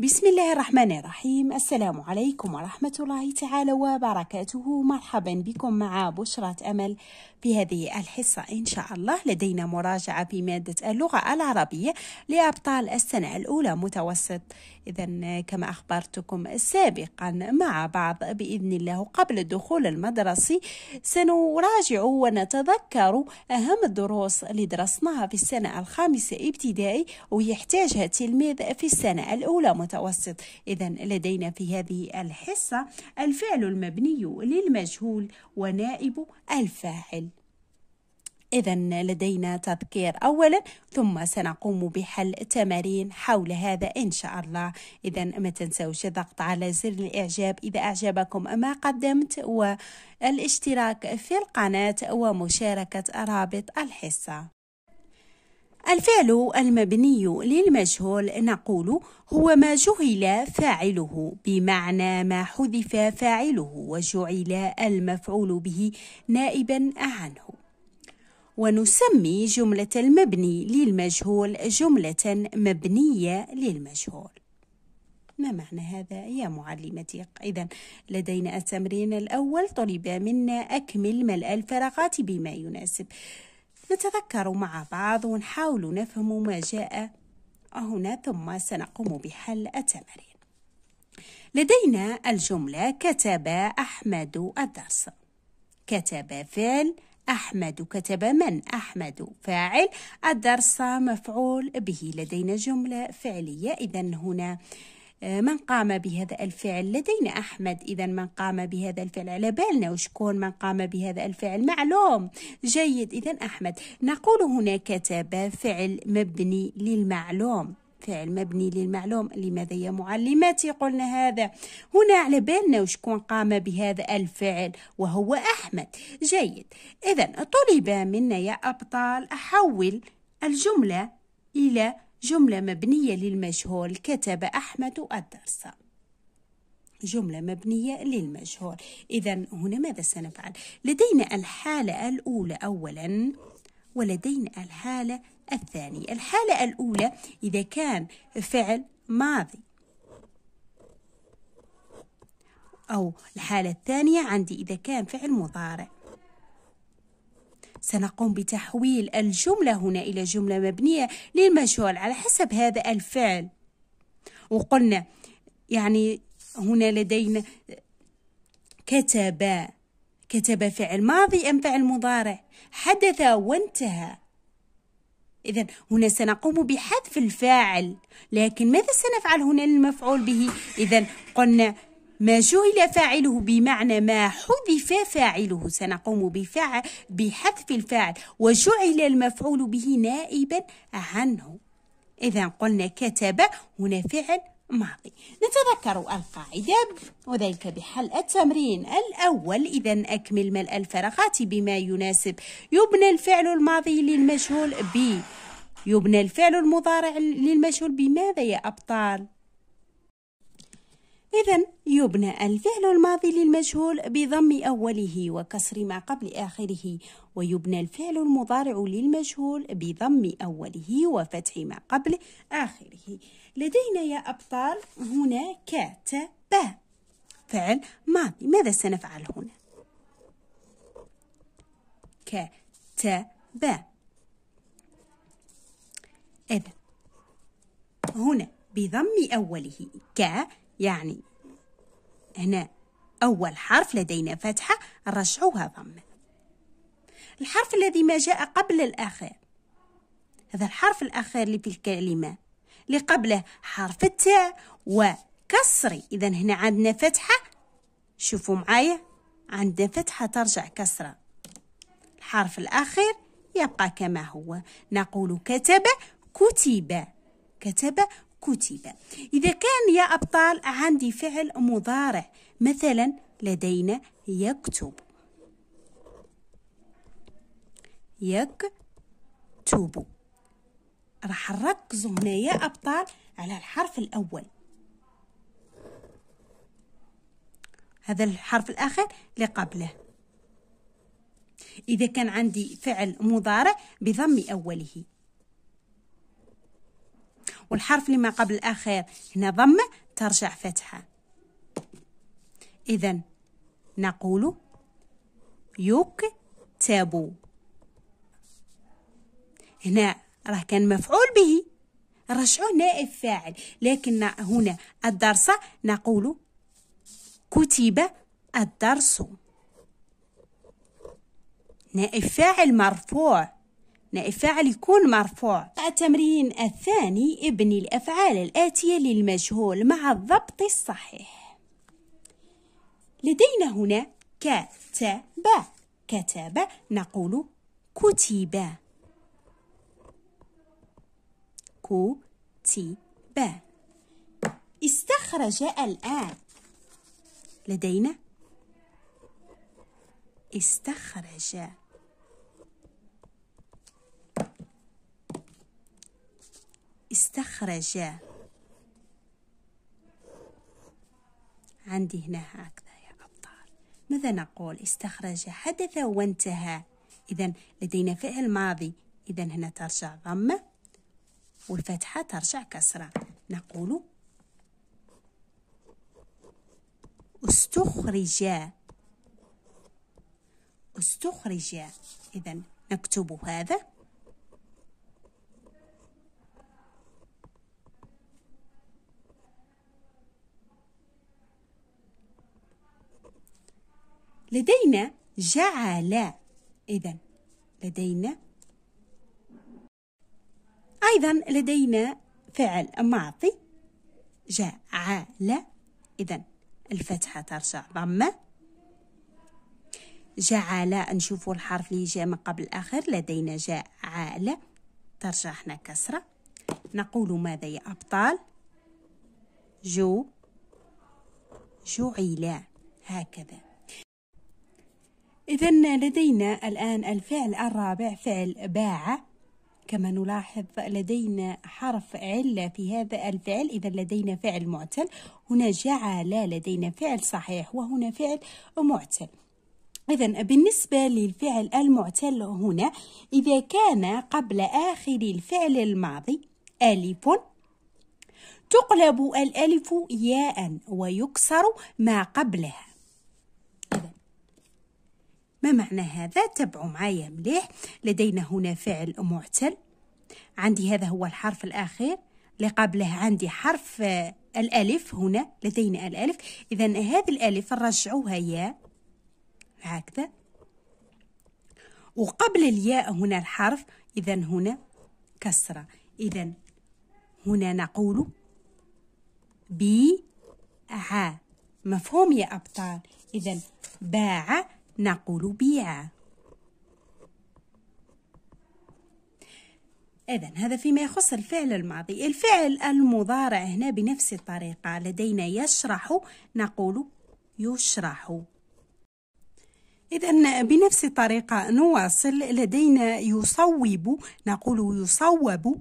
بسم الله الرحمن الرحيم السلام عليكم ورحمة الله تعالى وبركاته مرحبا بكم مع بشرة أمل في هذه الحصة إن شاء الله لدينا مراجعة في مادة اللغة العربية لأبطال السنة الأولى متوسط إذا كما أخبرتكم سابقا مع بعض بإذن الله قبل الدخول المدرسي سنراجع ونتذكر أهم الدروس اللي درسناها في السنة الخامسة ابتدائي ويحتاجها التلميذ في السنة الأولى متوسط. المتوسط إذا لدينا في هذه الحصة الفعل المبني للمجهول ونائب الفاعل إذا لدينا تذكير أولا ثم سنقوم بحل تمارين حول هذا إن شاء الله إذا ما تنسوش الضغط على زر الإعجاب إذا أعجبكم ما قدمت والاشتراك في القناة ومشاركة رابط الحصة الفعل المبني للمجهول نقول هو ما جهل فاعله بمعنى ما حذف فاعله وجعل المفعول به نائبا عنه ونسمي جملة المبني للمجهول جملة مبنية للمجهول ما معنى هذا يا معلمتي إذا لدينا التمرين الأول طلب منا أكمل ملء الفراغات بما يناسب نتذكر مع بعض ونحاول نفهم ما جاء هنا ثم سنقوم بحل التمارين لدينا الجملة كتب أحمد الدرس كتب فعل أحمد كتب من أحمد فاعل الدرس مفعول به لدينا جملة فعلية إذا هنا آه، من قام بهذا الفعل لدينا أحمد إذا من قام بهذا الفعل على بالنا وشكون من قام بهذا الفعل معلوم جيد إذا أحمد نقول هنا كتب فعل مبني للمعلوم فعل مبني للمعلوم لماذا يا معلماتي قلنا هذا هنا على بالنا وشكون قام بهذا الفعل وهو أحمد جيد إذا طلب منا يا أبطال أحول الجملة إلى جملة مبنية للمجهول كتب أحمد الدرس جملة مبنية للمجهول إذا هنا ماذا سنفعل؟ لدينا الحالة الأولى أولا ولدينا الحالة الثانية الحالة الأولى إذا كان فعل ماضي أو الحالة الثانية عندي إذا كان فعل مضارع سنقوم بتحويل الجملة هنا إلى جملة مبنية للمجهول على حسب هذا الفعل وقلنا يعني هنا لدينا كتب كتب فعل ماضي أم فعل مضارع حدث وانتهى إذا هنا سنقوم بحذف الفاعل لكن ماذا سنفعل هنا للمفعول به إذا قلنا ما جهل فاعله بمعنى ما حذف فاعله سنقوم بفعل بحذف الفاعل وجعل المفعول به نائبا عنه إذا قلنا كتب هنا فعل ماضي نتذكر القاعدة وذلك بحل التمرين الأول إذا أكمل ملء الفراغات بما يناسب يبنى الفعل الماضي للمجهول ب يبنى الفعل المضارع للمجهول بماذا يا أبطال؟ إذا يبنى الفعل الماضي للمجهول بضم أوله وكسر ما قبل آخره ويبنى الفعل المضارع للمجهول بضم أوله وفتح ما قبل آخره لدينا يا أبطال هنا كتب فعل ماضي ماذا سنفعل هنا كتب إذا هنا بضم أوله ك يعني هنا أول حرف لدينا فتحة نرجعوها ضمة الحرف الذي ما جاء قبل الأخير هذا الحرف الأخير اللي في الكلمة اللي قبله حرف التاء وكسري إذا هنا عندنا فتحة شوفوا معايا عندنا فتحة ترجع كسرة الحرف الأخير يبقى كما هو نقول كتب كتب كتب كتب إذا كان يا أبطال عندي فعل مضارع مثلا لدينا يكتب يكتب راح نركز هنا يا أبطال على الحرف الأول هذا الحرف الآخر اللي قبله إذا كان عندي فعل مضارع بضم أوله والحرف اللي ما قبل الأخير هنا ضمة ترجع فتحة إذا نقول يكتب هنا راه كان مفعول به رجعوا نائب فاعل لكن هنا الدرس نقول كتب الدرس نائب فاعل مرفوع نائب فاعل يكون مرفوع التمرين الثاني ابني الأفعال الآتية للمجهول مع الضبط الصحيح لدينا هنا كتب كتب نقول كتب كتب استخرج الآن لدينا استخرج استخرج عندي هنا هكذا يا أبطال ماذا نقول استخرج حدث وانتهى إذا لدينا فعل ماضي إذا هنا ترجع ضمة والفتحة ترجع كسرة نقول استخرج استخرج إذا نكتب هذا لدينا جعل إذا لدينا أيضا لدينا فعل ماضي جعل إذا الفتحة ترجع ضمة جعل نشوف الحرف اللي جاء من قبل الآخر لدينا جعل ترجع هنا كسرة نقول ماذا يا أبطال جو جعل هكذا إذا لدينا الآن الفعل الرابع فعل باع كما نلاحظ لدينا حرف علة في هذا الفعل إذا لدينا فعل معتل هنا جعل لدينا فعل صحيح وهنا فعل معتل إذا بالنسبة للفعل المعتل هنا إذا كان قبل آخر الفعل الماضي ألف تقلب الألف ياء ويكسر ما قبلها ما معنى هذا تبعوا معايا مليح لدينا هنا فعل معتل عندي هذا هو الحرف الأخير قبله عندي حرف آه، الألف هنا لدينا الألف إذا هذه الألف نرجعوها ياء هكذا وقبل الياء هنا الحرف إذا هنا كسرة إذا هنا نقول بيع مفهوم يا أبطال إذا باع نقول بيع إذا هذا فيما يخص الفعل الماضي الفعل المضارع هنا بنفس الطريقة لدينا يشرح نقول يشرح إذا بنفس الطريقة نواصل لدينا يصوب نقول يصوب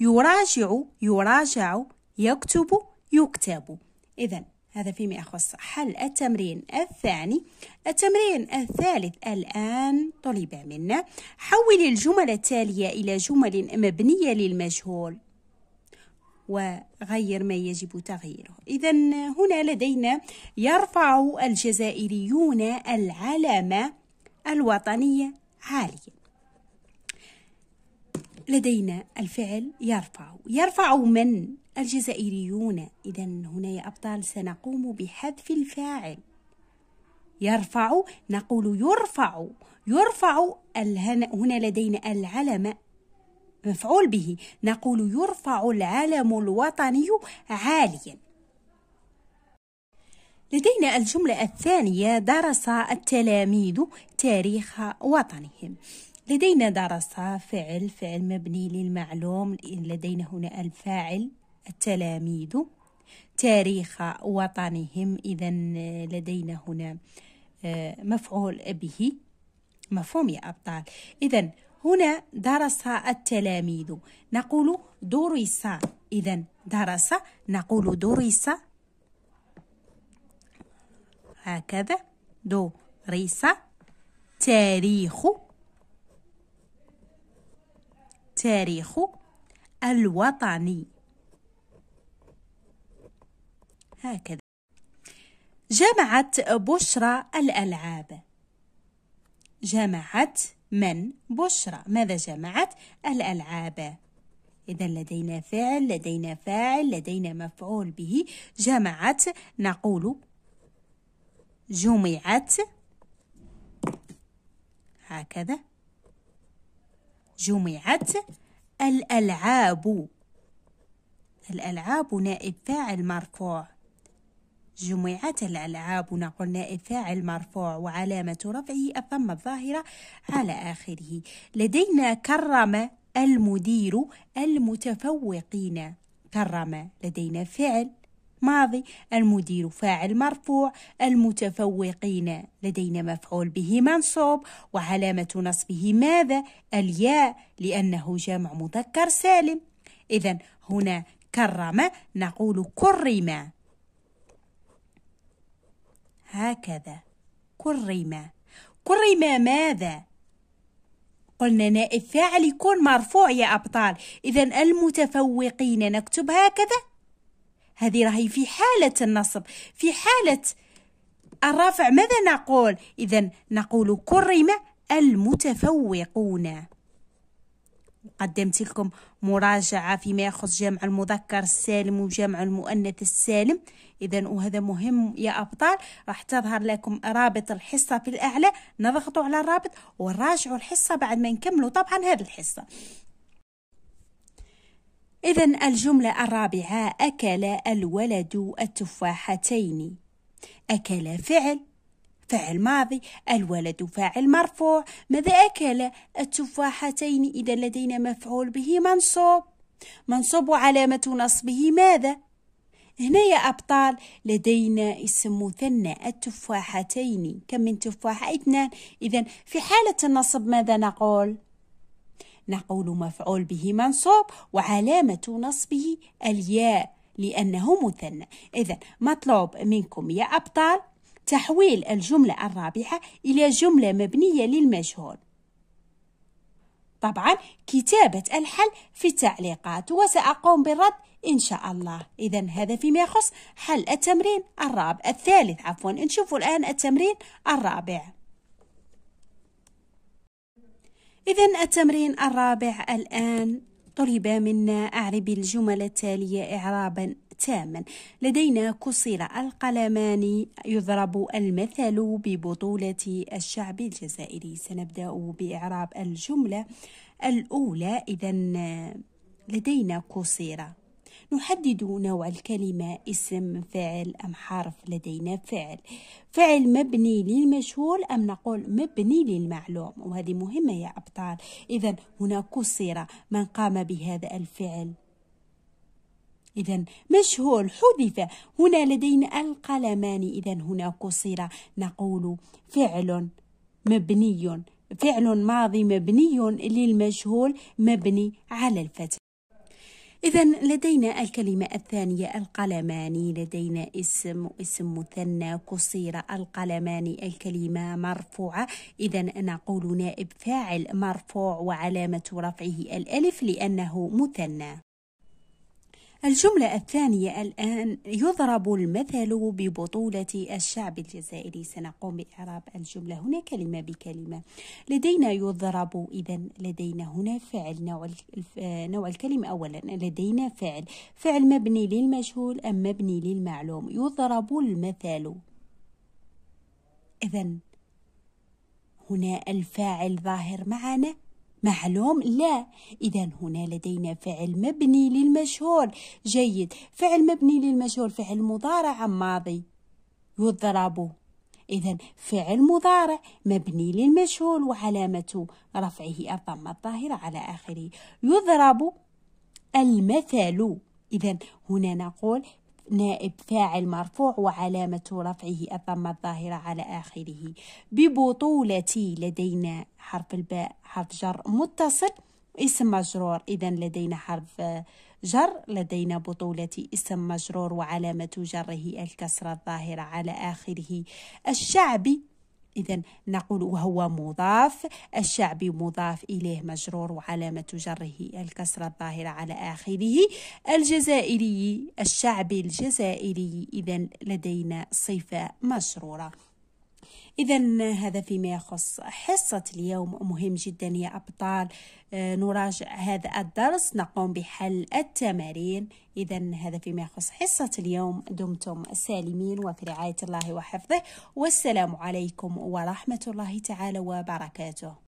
يراجع يراجع يكتب يكتب إذا هذا فيما يخص حل التمرين الثاني التمرين الثالث الآن طلب منا حول الجمل التالية إلى جمل مبنية للمجهول وغير ما يجب تغييره إذا هنا لدينا يرفع الجزائريون العلامة الوطنية عاليا لدينا الفعل يرفع يرفع من الجزائريون إذا هنا يا أبطال سنقوم بحذف الفاعل يرفع نقول يرفع يرفع هنا لدينا العلم مفعول به نقول يرفع العلم الوطني عاليا لدينا الجملة الثانية درس التلاميذ تاريخ وطنهم لدينا درس فعل فعل مبني للمعلوم لدينا هنا الفاعل التلاميذ تاريخ وطنهم إذا لدينا هنا آه، مفعول به مفهوم يا أبطال إذا هنا درس التلاميذ نقول درس إذا درس نقول درس هكذا درس تاريخ تاريخ الوطني هكذا جمعت بشرى الألعاب جمعت من بشرى ماذا جمعت الألعاب إذا لدينا فعل لدينا فاعل لدينا مفعول به جمعت نقول جمعت هكذا جمعت الألعاب الألعاب نائب فاعل مرفوع جمعت الألعاب نائب فاعل مرفوع وعلامة رفعه الثم الظاهرة على آخره لدينا كرم المدير المتفوقين كرم لدينا فعل ماضي المدير فاعل مرفوع المتفوقين لدينا مفعول به منصوب وعلامة نصبه ماذا؟ الياء لأنه جمع مذكر سالم إذا هنا كرم نقول كرم هكذا كرم كرم ماذا قلنا نائب فاعل يكون مرفوع يا أبطال إذا المتفوقين نكتب هكذا هذه راهي في حالة النصب في حالة الرفع ماذا نقول إذا نقول كرم المتفوقون قدمت لكم مراجعة فيما يخص جمع المذكر السالم وجمع المؤنث السالم إذا وهذا مهم يا أبطال راح تظهر لكم رابط الحصة في الأعلى نضغطوا على الرابط ونراجعوا الحصة بعد ما نكملوا طبعا هذه الحصة إذا الجملة الرابعة أكل الولد التفاحتين أكل فعل فعل ماضي الولد فاعل مرفوع ماذا أكل التفاحتين إذا لدينا مفعول به منصوب منصوب علامة نصبه ماذا هنا يا أبطال لدينا اسم مثنى التفاحتين كم من تفاحة اثنان إذا في حالة النصب ماذا نقول نقول مفعول به منصوب وعلامة نصبه الياء لأنه مثنى إذا مطلوب منكم يا أبطال تحويل الجملة الرابحة إلى جملة مبنية للمجهول طبعا كتابة الحل في التعليقات وسأقوم بالرد إن شاء الله إذا هذا فيما يخص حل التمرين الرابع الثالث عفوا نشوفوا الآن التمرين الرابع إذا التمرين الرابع الآن طلب منا أعرب الجمل التالية إعرابا تاما لدينا قصير القلماني يضرب المثل ببطولة الشعب الجزائري سنبدأ بإعراب الجملة الأولى إذا لدينا قصيرة نحدد نوع الكلمة اسم فعل أم حرف لدينا فعل فعل مبني للمجهول أم نقول مبني للمعلوم وهذه مهمة يا أبطال إذا هنا قصر من قام بهذا الفعل إذا مشهور حذف هنا لدينا القلمان إذا هنا قصير نقول فعل مبني فعل ماضي مبني للمجهول مبني على الفتح إذا لدينا الكلمة الثانية القلمان لدينا اسم اسم مثنى قصير القلمان الكلمة مرفوعة إذا نقول نائب فاعل مرفوع وعلامة رفعه الألف لأنه مثنى الجملة الثانية الآن يضرب المثل ببطولة الشعب الجزائري سنقوم بإعراب الجملة هنا كلمة بكلمة لدينا يضرب إذا لدينا هنا فعل نوع آه، نوع الكلمة أولا لدينا فعل فعل مبني للمجهول أم مبني للمعلوم يضرب المثل إذا هنا الفاعل ظاهر معنا معلوم لا إذا هنا لدينا فعل مبني للمجهول جيد فعل مبني للمجهول فعل مضارع ماضي يضرب إذا فعل مضارع مبني للمجهول وعلامة رفعه الضمة الظاهرة على آخره يضرب المثل إذا هنا نقول نائب فاعل مرفوع وعلامة رفعه الضمة الظاهرة على آخره ببطولة لدينا حرف الباء حرف جر متصل اسم مجرور إذا لدينا حرف جر لدينا بطولة اسم مجرور وعلامة جره الكسرة الظاهرة على آخره الشعبي إذا نقول وهو مضاف الشعبي مضاف إليه مجرور وعلامة جره الكسرة الظاهرة على آخره الجزائري الشعبي الجزائري إذا لدينا صفة مجرورة إذا هذا فيما يخص حصة اليوم مهم جدا يا أبطال آه، نراجع هذا الدرس نقوم بحل التمارين إذا هذا فيما يخص حصة اليوم دمتم سالمين وفي رعاية الله وحفظه والسلام عليكم ورحمة الله تعالى وبركاته